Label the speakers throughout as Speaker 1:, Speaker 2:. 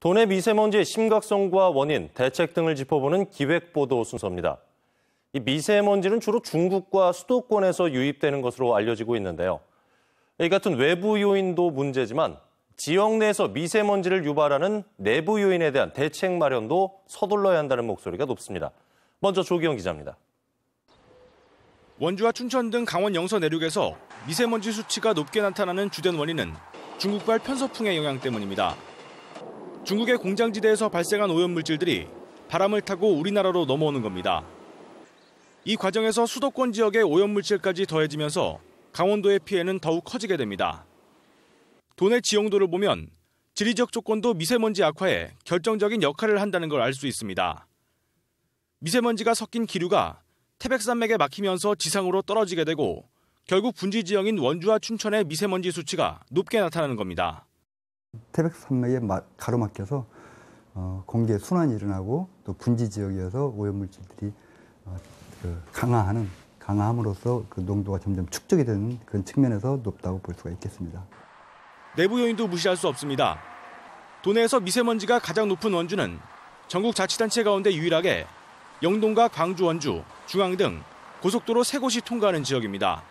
Speaker 1: 돈의 미세먼지의 심각성과 원인, 대책 등을 짚어보는 기획보도 순서입니다. 이 미세먼지는 주로 중국과 수도권에서 유입되는 것으로 알려지고 있는데요. 이 같은 외부 요인도 문제지만 지역 내에서 미세먼지를 유발하는 내부 요인에 대한 대책 마련도 서둘러야 한다는 목소리가 높습니다. 먼저 조기영 기자입니다. 원주와 춘천 등 강원 영서 내륙에서
Speaker 2: 미세먼지 수치가 높게 나타나는 주된 원인은 중국발 편서풍의 영향 때문입니다. 중국의 공장지대에서 발생한 오염물질들이 바람을 타고 우리나라로 넘어오는 겁니다. 이 과정에서 수도권 지역의 오염물질까지 더해지면서 강원도의 피해는 더욱 커지게 됩니다. 도내 지형도를 보면 지리적 조건도 미세먼지 악화에 결정적인 역할을 한다는 걸 알 수 있습니다. 미세먼지가 섞인 기류가 태백산맥에 막히면서 지상으로 떨어지게 되고 결국 분지 지형인 원주와 춘천의 미세먼지 수치가 높게 나타나는 겁니다.
Speaker 3: 태백 산맥에 가로막혀서 어, 공기의 순환이 일어나고 또 분지 지역이어서 오염물질들이 어, 그 강화하는 강화함으로써 그 농도가 점점 축적이 되는 그런 측면에서 높다고 볼 수가 있겠습니다.
Speaker 2: 내부 요인도 무시할 수 없습니다. 도내에서 미세먼지가 가장 높은 원주는 전국 자치단체 가운데 유일하게 영동과 광주 원주, 중앙 등 고속도로 세 곳이 통과하는 지역입니다.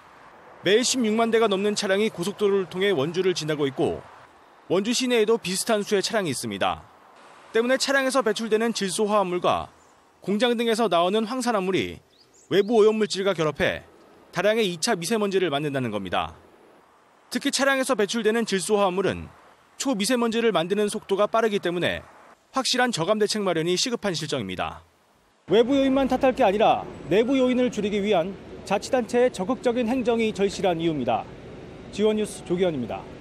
Speaker 2: 매일 16만 대가 넘는 차량이 고속도로를 통해 원주를 지나고 있고 원주 시내에도 비슷한 수의 차량이 있습니다. 때문에 차량에서 배출되는 질소화합물과 공장 등에서 나오는 황산화물이 외부 오염물질과 결합해 다량의 2차 미세먼지를 만든다는 겁니다. 특히 차량에서 배출되는 질소화합물은 초미세먼지를 만드는 속도가 빠르기 때문에 확실한 저감 대책 마련이 시급한 실정입니다. 외부 요인만 탓할 게 아니라 내부 요인을 줄이기 위한 자치단체의 적극적인 행정이 절실한 이유입니다. 지원 뉴스 조기현입니다.